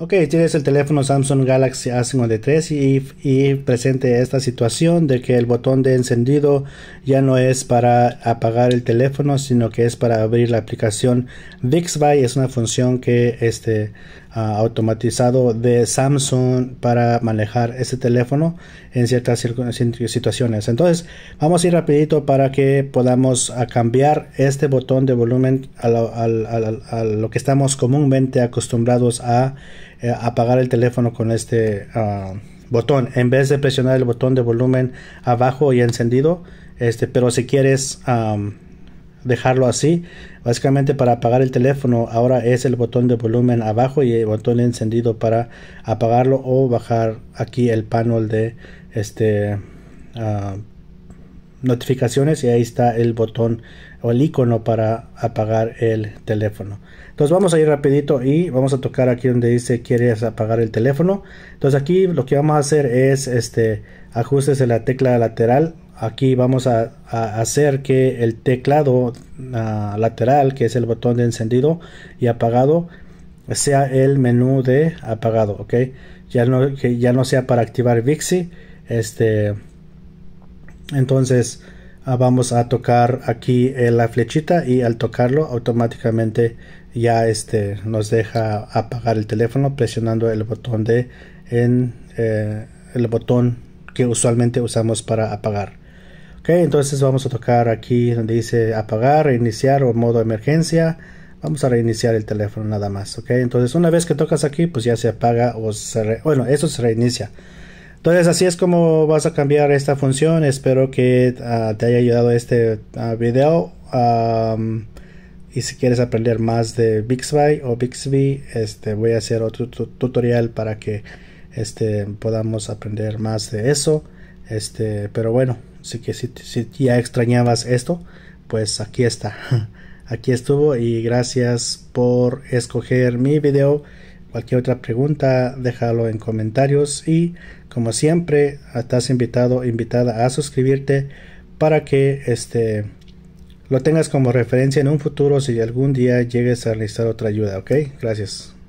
Ok, tienes el teléfono Samsung Galaxy A53 y, presente esta situación de que el botón de encendido ya no es para apagar el teléfono, sino que es para abrir la aplicación Vixby Es una función que este ah, automatizado de Samsung para manejar ese teléfono en ciertas situaciones. Entonces, vamos a ir rapidito para que podamos ah, cambiar este botón de volumen a lo que estamos comúnmente acostumbrados a eh, apagar el teléfono con este ah, botón. En vez de presionar el botón de volumen abajo y encendido. Este, pero si quieres dejarlo así, básicamente para apagar el teléfono ahora es el botón de volumen abajo y el botón encendido para apagarlo o bajar aquí el panel de este ah, notificaciones y ahí está el botón o el icono para apagar el teléfono. Entonces vamos a ir rapidito y vamos a tocar aquí donde dice quieres apagar el teléfono. Entonces aquí lo que vamos a hacer es este ajustes de la tecla lateral. Aquí vamos a, hacer que el teclado ah, lateral, que es el botón de encendido y apagado, sea el menú de apagado, ok. Ya no, que ya no sea para activar Vixi, este entonces ah, vamos a tocar aquí eh, la flechita y al tocarlo automáticamente ya este nos deja apagar el teléfono presionando el botón de en eh, el botón que usualmente usamos para apagar ok entonces vamos a tocar aquí donde dice apagar reiniciar o modo emergencia vamos a reiniciar el teléfono nada más entonces una vez que tocas aquí pues ya se apaga o bueno eso se reinicia entonces así es como vas a cambiar esta función. Espero que ah, te haya ayudado este ah, video. y si quieres aprender más de Bixby o Bixby, este, voy a hacer otro tutorial para que este, podamos aprender más de eso. Este, pero bueno, sí que si ya extrañabas esto, pues aquí está. Aquí estuvo y gracias por escoger mi video Cualquier otra pregunta, déjalo en comentarios y como siempre, estás invitado, invitada a suscribirte para que este lo tengas como referencia en un futuro si algún día llegues a necesitar otra ayuda, ¿ok? Gracias.